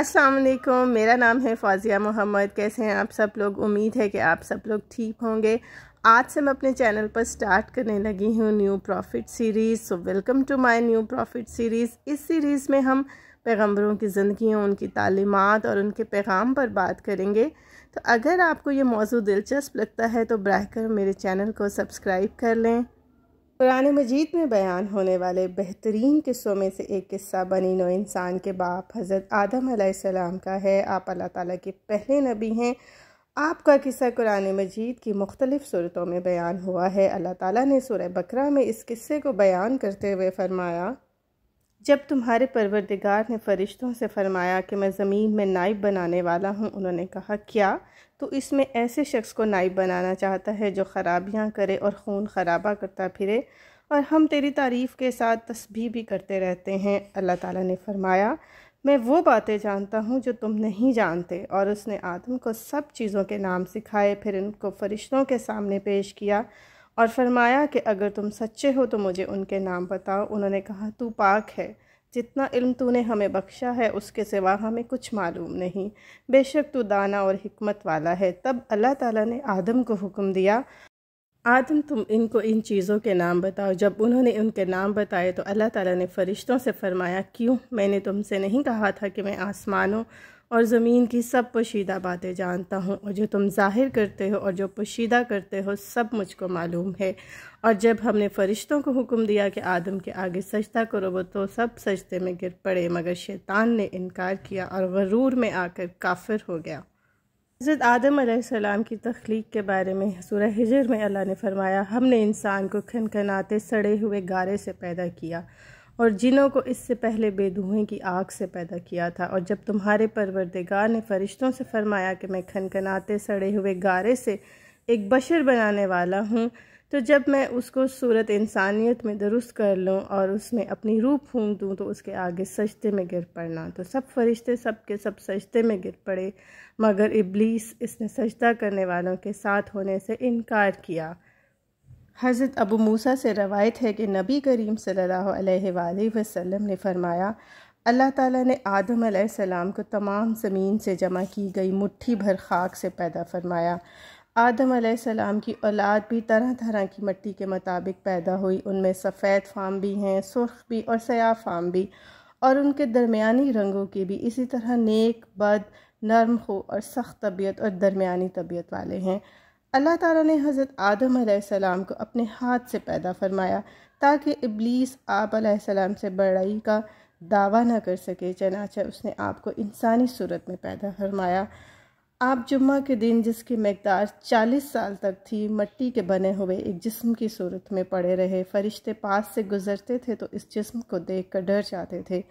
अस्सलाम वालेकुम मेरा नाम है फ़ाज़िया मोहम्मद कैसे हैं आप सब लोग उम्मीद है कि आप सब लोग ठीक होंगे आज से मैं अपने चैनल पर स्टार्ट करने लगी हूँ new prophet series so welcome to my new prophet series इस सीरीज़ में हम पैगम्बरों की ज़िंदगी उनकी तालीमत और उनके पैगाम पर बात करेंगे तो अगर आपको ये मौजू दिलचस्प लगता है तो बर मेरे चैनल को सब्सक्राइब कर लें कुरान मजीद में बयान होने वाले बेहतरीन किस्सों में से एक किस्सा बनी नो इंसान के बाप हज़रत आदम आसमाम का है आप अल्लाह ताला के पहले नबी हैं आपका किस्सा कुरान मजीद की मुख्तलिफ़ सूरतों में बयान हुआ है अल्लाह ताला ने सूरह बकरा में इस किस्से को बयान करते हुए फरमाया जब तुम्हारे परवरदिगार ने फ़रिश्तों से फ़रमाया कि मैं ज़मीन में नाइब बनाने वाला हूँ उन्होंने कहा क्या तो इसमें ऐसे शख्स को नाइब बनाना चाहता है जो ख़राबियाँ करे और खून खराबा करता फिरे और हम तेरी तारीफ़ के साथ तस्बी भी करते रहते हैं अल्लाह ताला ने फरमाया मैं वो बातें जानता हूँ जो तुम नहीं जानते और उसने आदम को सब चीज़ों के नाम सिखाए फिर उनको फ़रिश्तों के सामने पेश किया और फरमाया कि अगर तुम सच्चे हो तो मुझे उनके नाम बताओ उन्होंने कहा तू पाक है जितना इल्म तूने हमें बख्शा है उसके सिवा हमें कुछ मालूम नहीं बेशक तू दाना और हिकमत वाला है तब अल्लाह ताला ने आदम को हुक्म दिया आदम तुम इनको इन चीज़ों के नाम बताओ जब उन्होंने उनके नाम बताए तो अल्लाह ताला ने फ़रिश्तों से फ़रमाया क्यों मैंने तुमसे नहीं कहा था कि मैं आसमानों और ज़मीन की सब पोशीदा बातें जानता हूँ और जो तुम जाहिर करते हो और जो पोशीदा करते हो सब मुझको मालूम है और जब हमने फ़रिश्तों को हुक्म दिया कि आदम के आगे सजदा करो वो तो सब सजदे में गिर पड़े मगर शैतान ने इनकार किया और गरूर में आकर काफिर हो गया हज़रत आदम सलाम की तख्लीक के बारे में सूर हिजर में अल्लाह ने फरमाया हमने इंसान को खनखनाते सड़े हुए गारे से पैदा किया और जिनों को इससे पहले बेदुहे की आग से पैदा किया था और जब तुम्हारे परवरदगार ने फरिश्तों से फरमाया कि मैं खनखनाते सड़े हुए गारे से एक बशर बनाने वाला हूँ तो जब मैं उसको सूरत इंसानियत में दुरुस्त कर लूँ और उसमें अपनी रूह फूँक दूँ तो उसके आगे सजते में गिर पड़ना तो सब फरिश्ते सब के सब सजते में गिर पड़े मगर इबलीस इसने सजदा करने वालों के साथ होने से इनकार किया हज़रत अबू मूसा से रवायत है कि नबी करीम सल्लल्लाहु अलैहि वसल्लम ने फरमाया अल्लाह ताला ने आदम सलाम को तमाम ज़मीन से जमा की गई मुट्ठी भर खाक से पैदा फरमाया आदम सलाम की औलाद भी तरह तरह की मट्टी के मुताबिक पैदा हुई उनमें सफ़ेद फाम भी हैं सुर्ख भी और सयाह फाम भी और उनके दरमियानी रंगों के भी इसी तरह नेक बद नरम हो और सख्त तबीयत और दरमियानी तबीयत वाले हैं अल्लाह ताला ने हज़रत आदम सलाम को अपने हाथ से पैदा फरमाया ताकि इबलीस आप सलाम से बड़ाई का दावा ना कर सके चनाचा उसने आपको इंसानी सूरत में पैदा फरमाया आप जुम्मा के दिन जिसकी मकदार चालीस साल तक थी मट्टी के बने हुए एक जिस्म की सूरत में पड़े रहे फरिश्ते पास से गुजरते थे तो इस जिस्म को देख कर डर जाते थे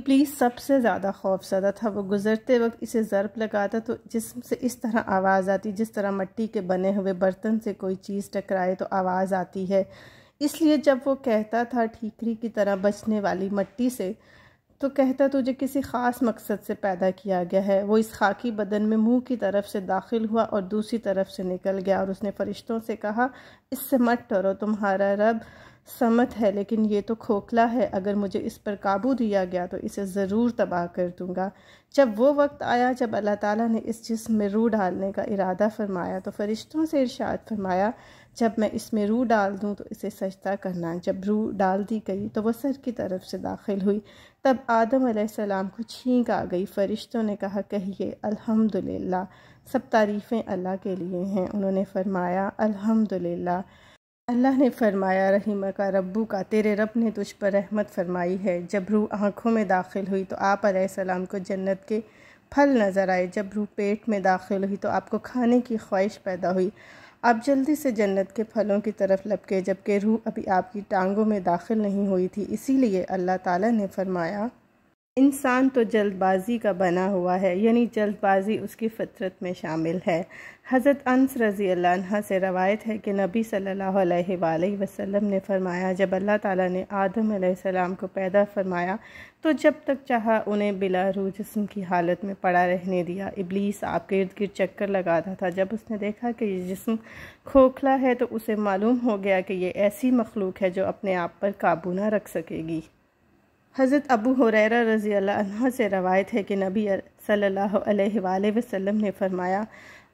प्लीज़ सबसे ज़्यादा खौफजदा था वो गुज़रते वक्त इसे ज़रब लगाता तो जिसम से इस तरह आवाज़ आती जिस तरह मट्टी के बने हुए बर्तन से कोई चीज़ टकराए तो आवाज़ आती है इसलिए जब वो कहता था ठीकरी की तरह बचने वाली मट्टी से तो कहता तुझे किसी ख़ास मकसद से पैदा किया गया है वो इस खाकी बदन में मुंह की तरफ से दाखिल हुआ और दूसरी तरफ से निकल गया और उसने फरिश्तों से कहा इससे मत डरो तुम्हारा रब समत है लेकिन ये तो खोखला है अगर मुझे इस पर काबू दिया गया तो इसे ज़रूर तबाह कर दूंगा जब वो वक्त आया जब अल्लाह ताला ने इस जिस्म में रूह डालने का इरादा फरमाया तो फरिश्तों से इरशाद फरमाया जब मैं इसमें रूह डाल दूँ तो इसे सजदा करना जब रूह डाल दी गई तो वह सर की तरफ से दाखिल हुई तब आदम सलाम को छींक आ गई फ़रिश्तों ने कहा कहिए अल्हम्दुलिल्लाह सब तारीफ़ें अल्लाह के लिए हैं उन्होंने फरमाया अल्हम्दुलिल्लाह अल्लाह ने फरमाया रहीम का रब्बू का तेरे रब ने तुझ पर रहमत फरमाई है जब रूह आँखों में दाखिल हुई तो आप सलाम को जन्नत के फल नज़र आए जब रूह पेट में दाखिल हुई तो आपको खाने की ख्वाहिश पैदा हुई आप जल्दी से जन्नत के फलों की तरफ लपके जबकि रूह अभी आपकी टांगों में दाखिल नहीं हुई थी इसीलिए अल्लाह ताला ने फरमाया इंसान तो जल्दबाजी का बना हुआ है यानी जल्दबाजी उसकी फितरत में शामिल है हज़रत अंस रज़ी अल्लाह से रवायत है कि नबी सल्लल्लाहु अलैहि वसल्लम ने फरमाया जब अल्लाह ताला ने आदम सलाम को पैदा फरमाया तो जब तक चाहा उन्हें बिला रू जिसम की हालत में पड़ा रहने दिया इबलीस आप इर्द गिर्द चक्कर लगाता था जब उसने देखा कि ये जिसम खोखला है तो उसे मालूम हो गया कि ये ऐसी मखलूक है जो अपने आप पर काबू ना रख सकेगी हज़रत अबू हुरैरा रज़ी अल्लाह से रवायत है कि नबी सल्लल्लाहु अलैहि वसल्लम ने फरमाया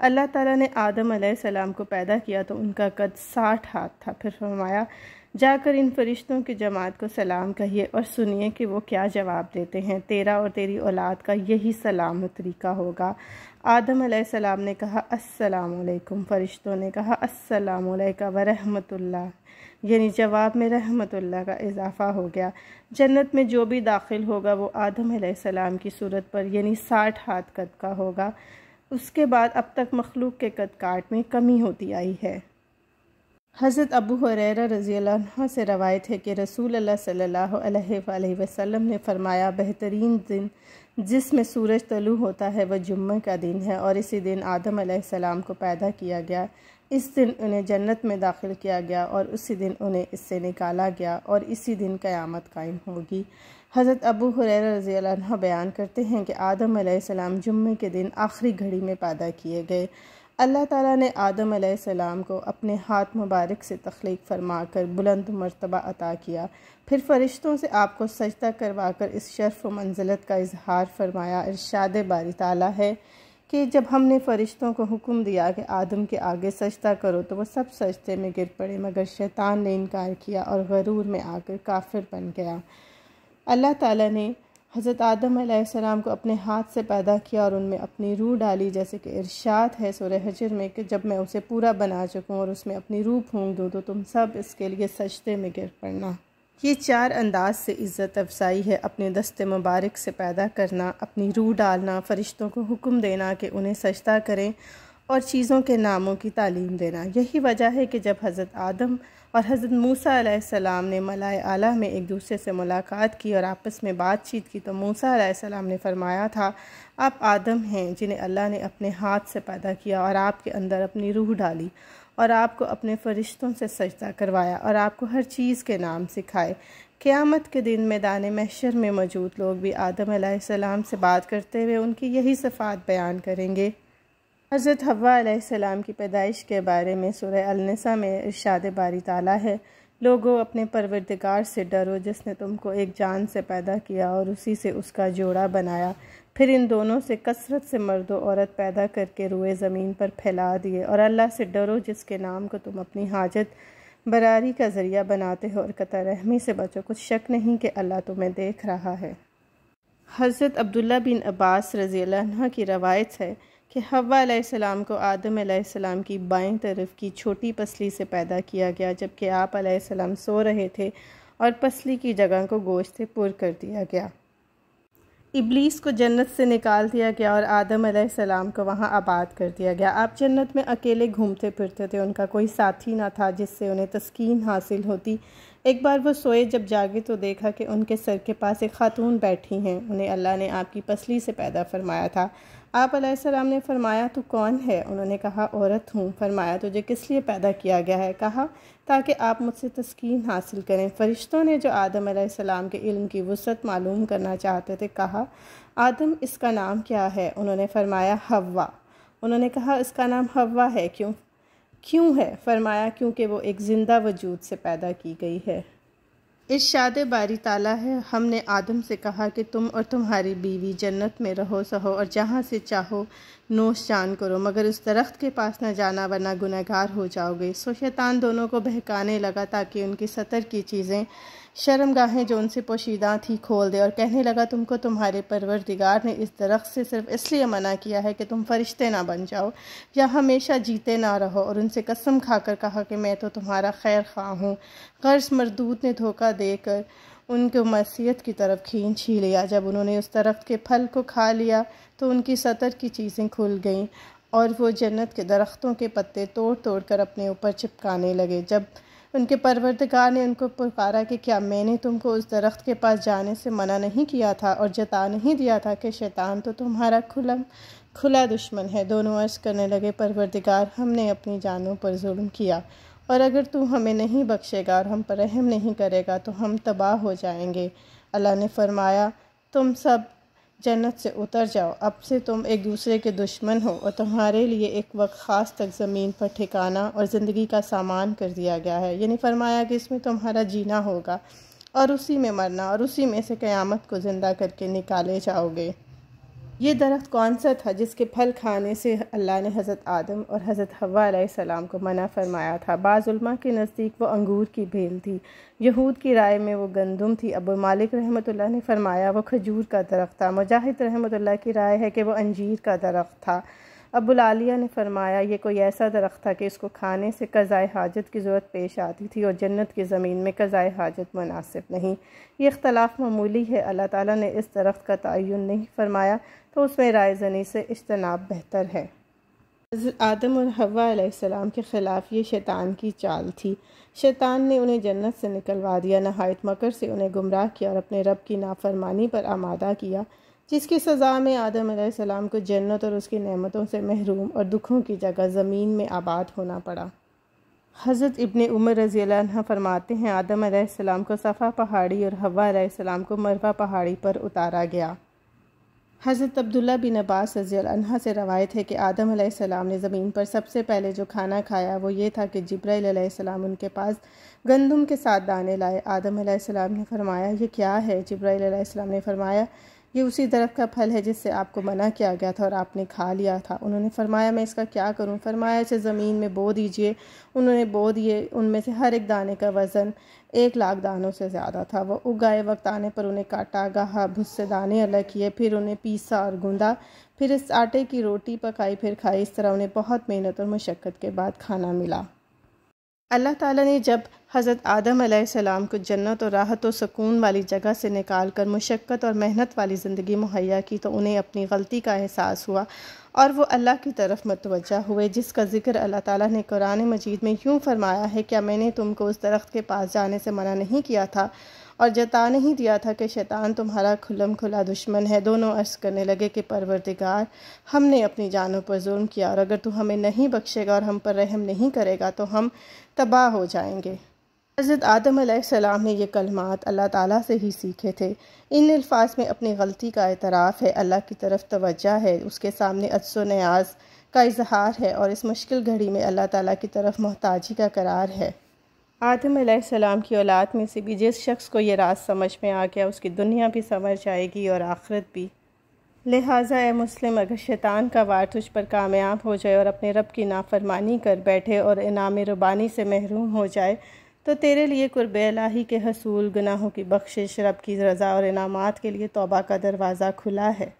अल्लाह ताला ने आदम सलाम को पैदा किया तो उनका कद साठ हाथ था फिर फरमाया जाकर इन फरिश्तों की जमात को सलाम कहिए और सुनिए कि वो क्या जवाब देते हैं तेरा और तेरी औलाद का यही सलाम तरीका होगा आदम सलाम ने कहा अस्सलाम फरिश्तों ने कहा अस्सलाम वालेकुम व रहमतुल्लाह यानी जवाब में रहमतुल्ला का इजाफ़ा हो गया जन्नत में जो भी दाखिल होगा वो आदम सलाम की सूरत पर यानी साठ हाथ कद का होगा उसके बाद अब तक मखलूक के कद काट में कमी होती आई है हज़रत अबू हुरैरा रज़ी से रवायत है कि रसूल अल्लाह सल्लल्लाहु अलैहि वसल्लम ने फरमाया बेहतरीन दिन जिसमें सूरज तलु होता है वह जुम्मे का दिन है और इसी दिन आदम सलाम को पैदा किया गया इस दिन उन्हें जन्नत में दाखिल किया गया और उसी दिन उन्हें इससे निकाला गया और इसी दिन क़यामत कायम होगी हज़रत अबू हुरैर रज़ी अल्लाह बयान करते हैं कि आदम आसमाम जुम्मे के दिन आखिरी घड़ी में पैदा किए गए अल्लाह ताला ने आदम आसमाम को अपने हाथ मुबारक से तख्लीक फरमा कर बुलंद मरतबा अता किया फिर फ़रिश्तों से आपको सजदा करवा कर इस शर्फ मंजिलत का इजहार फरमाया इरशाद बारी ताला है कि जब हमने फरिश्तों को हुक्म दिया कि आदम के आगे सजदा करो तो वह सब सजदे में गिर पड़े मगर शैतान ने इनकार किया और गरूर में आकर काफिर बन गया अल्लाह ताला ने हज़रत आदम आसमाम को अपने हाथ से पैदा किया और उनमें अपनी रूह डाली जैसे कि इरशाद है सुर हजर में कि जब मैं उसे पूरा बना चुकूँ और उसमें अपनी रूह फूँक दूँ तो तुम सब इसके लिए सजदे में गिर पड़ना ये चार अंदाज से इज़्ज़त अफजाई है अपने दस्ते मुबारक से पैदा करना अपनी रूह डालना फ़रिश्तों को हुक्म देना कि उन्हें सजदा करें और चीज़ों के नामों की तालीम देना यही वजह है कि जब हज़रत आदम और हज़रत मूसा सलाम ने मलाय आला में एक दूसरे से मुलाकात की और आपस में बातचीत की तो मूसा सलाम ने फरमाया था आप आदम हैं जिन्हें अल्लाह ने अपने हाथ से पैदा किया और आपके अंदर अपनी रूह डाली और आपको अपने फरिश्तों से सजदा करवाया और आपको हर चीज़ के नाम सिखाए क़्यामत के दिन मैदान मशर में मौजूद लोग भी आदम सलाम से बात करते हुए उनकी यही सफ़ात बयान करेंगे हज़रत हवा सलाम की पैदाइश के बारे में सुरह अलनसा में इरशाद बारी ताला है लोगों अपने परवरदगार से डरो जिसने तुमको एक जान से पैदा किया और उसी से उसका जोड़ा बनाया फिर इन दोनों से कसरत से मर्द औरत पैदा करके रुए ज़मीन पर फैला दिए और अल्लाह से डरो जिसके नाम को तुम अपनी हाजत बरारी का ज़रिया बनाते हो और कतर रहमी से बचो कुछ शक नहीं कि अल्लाह तुम्हें देख रहा है हज़रत अब्दुल्ला बिन अब्बास रज़ी की रवायत है कि हवा अलैहिस्सलाम को आदम अलैहिस्सलाम की बाएं तरफ की छोटी पसली से पैदा किया गया जबकि आप सो रहे थे और पसली की जगह को गोश्त से पुर कर दिया गया इबलीस को जन्नत से निकाल दिया गया और आदम सलाम को वहाँ आबाद कर दिया गया आप जन्नत में अकेले घूमते फिरते थे उनका कोई साथी ना था जिससे उन्हें तस्कीन हासिल होती एक बार वो सोए जब जागे तो देखा कि उनके सर के पास एक खातून बैठी हैं उन्हें अल्लाह ने आपकी पसली से पैदा फरमाया था आप सलाम ने फरमाया तो कौन है उन्होंने कहा औरत हूँ फरमाया तुझे किस लिए पैदा किया गया है कहा ताकि आप मुझसे तस्कीन हासिल करें फरिश्तों ने जो आदम सलाम के इल्म की वसत मालूम करना चाहते थे कहा आदम इसका नाम क्या है उन्होंने फरमाया हवा उन्होंने कहा इसका नाम हवा है क्यों क्यों है फरमाया क्योंकि वो एक ज़िंदा वजूद से पैदा की गई है इर्शाद बारी ताला है हमने आदम से कहा कि तुम और तुम्हारी बीवी जन्नत में रहो सहो और जहाँ से चाहो नोश जान करो मगर उस दरख्त के पास न जाना वरना गुनागार हो जाओगे सो शैतान दोनों को बहकाने लगा ताकि उनकी सतर की चीज़ें शर्मगाहें जो उनसे पोशीदा थी खोल दे और कहने लगा तुमको तुम्हारे परवरदिगार ने इस दरख्त से सिर्फ इसलिए मना किया है कि तुम फरिश्ते ना बन जाओ या हमेशा जीते ना रहो और उनसे कसम खाकर कहा कि मैं तो तुम्हारा खैर खा हूँ गर्ज मरदूत ने धोखा देकर उनको मसीहत की तरफ खींच ही लिया जब उन्होंने उस दरख्त के फल को खा लिया तो उनकी सतर की चीज़ें खुल गईं और वो जन्नत के दरख्तों के पत्ते तोड़ तोड़ कर अपने ऊपर चिपकाने लगे जब उनके परवरदगार ने उनको पुकारा कि क्या मैंने तुमको उस दरख्त के पास जाने से मना नहीं किया था और जता नहीं दिया था कि शैतान तो तुम्हारा खुला खुला दुश्मन है दोनों अर्ज करने लगे परवरदिगार हमने अपनी जानों पर जुल्म किया और अगर तू हमें नहीं बख्शेगा और हम पर रहम नहीं करेगा तो हम तबाह हो जाएंगे अल्लाह ने फरमाया तुम सब जन्नत से उतर जाओ अब से तुम एक दूसरे के दुश्मन हो और तुम्हारे लिए एक वक्त ख़ास तक ज़मीन पर ठिकाना और ज़िंदगी का सामान कर दिया गया है यानी फरमाया कि इसमें तुम्हारा जीना होगा और उसी में मरना और उसी में से क़यामत को ज़िंदा करके निकाले जाओगे ये दरख्त कौन सा था जिसके फल खाने से अल्लाह ने हज़रत आदम और हज़रत हवा सलाम को मना फरमाया था बाज़ुलमा के नज़दीक वो अंगूर की भेल थी यहूद की राय में वो गंदम थी अब मालिक रहमत ने फरमाया वो खजूर का दरख्त था मुजाहिद रहमत की राय है कि वो अंजीर का दरख्त था अबुलालिया ने फरमाया ये कोई ऐसा दरख्त था कि इसको खाने से कज़ाए हाजत की ज़रूरत पेश आती थी और जन्नत की ज़मीन में कज़ाए हाजत मुनासिब नहीं ये इख्तलाफ मामूली है अल्लाह ताला ने इस दरख्त का तयन नहीं फरमाया तो उसमें राय जनी से इजतनाब बेहतर है आदम और हवा के ख़िलाफ़ ये शैतान की चाल थी शैतान ने उन्हें जन्नत से निकलवा दिया नहायत मकर से उन्हें गुमराह किया और अपने रब की नाफरमानी पर आमादा किया जिसकी सज़ा में आदम को जन्नत और उसकी नेमतों से महरूम और दुखों की जगह ज़मीन में आबाद होना पड़ा हज़रत इबन उमर रज़ी फरमाते हैं आदम को सफ़ा पहाड़ी और हवा को मरवा पहाड़ी पर उतारा गया हज़रत अब्दुल्ला बिन अब्बास रज़ी से रवायत है कि आदम ने ज़मीन पर सबसे पहले जो खाना खाया वो ये था कि जब्राईसम उनके पास गंदम के साथ दाने लाए आदम ने फरमाया ये क्या है जब्राईसम ने फरमाया ये उसी दरख्त का फल है जिससे आपको मना किया गया था और आपने खा लिया था उन्होंने फरमाया मैं इसका क्या करूं फरमाया इसे ज़मीन में बो दीजिए उन्होंने बो दिए उनमें से हर एक दाने का वज़न एक लाख दानों से ज़्यादा था वह उगाए वक्त आने पर उन्हें काटा गहा भुस्से दाने अलग किए फिर उन्हें पीसा और गूँधा फिर इस आटे की रोटी पकाई फिर खाई इस तरह उन्हें बहुत मेहनत और मशक्क़त के बाद खाना मिला अल्लाह ताला ने जब हज़रत आदम सलाम को जन्नत और राहत और सुकून वाली जगह से निकाल कर मुशक्क़त और मेहनत वाली ज़िंदगी मुहैया की तो उन्हें अपनी गलती का एहसास हुआ और वो अल्लाह की तरफ मतवजह हुए जिसका ज़िक्र अल्लाह ताला ने कुरान मजीद में यूँ फरमाया है क्या मैंने तुमको उस दरख्त के पास जाने से मना नहीं किया था और जता नहीं दिया था कि शैतान तुम्हारा खुलम खुला दुश्मन है दोनों अर्ज़ करने लगे कि परवरदिगार हमने अपनी जानों पर जुल्म किया और अगर तू हमें नहीं बख्शेगा और हम पर रहम नहीं करेगा तो हम तबाह हो जाएंगे हज़रत आदम सलाम ने ये कलमात अल्लाह ताला से ही सीखे थे इन अल्फाज में अपनी गलती का एतराफ़ है अल्लाह की तरफ तोज्जा है उसके सामने अजसो न्याज का इजहार है और इस मुश्किल घड़ी में अल्लाह ताला की तरफ मोहताजी का करार है आदम सलाम की औलाद में से भी जिस शख्स को ये रास समझ में आ गया उसकी दुनिया भी समझ आएगी और आखरत भी लिहाजा ए मुस्लिम अगर शैतान का वार तुझ पर कामयाब हो जाए और अपने रब की नाफरमानी कर बैठे और इनाम रुबानी से महरूम हो जाए तो तेरे लिए कुर्ब लाही के हसूल गुनाहों की बख्शिश रब की रज़ा और इनामात के लिए तोबा का दरवाज़ा खुला है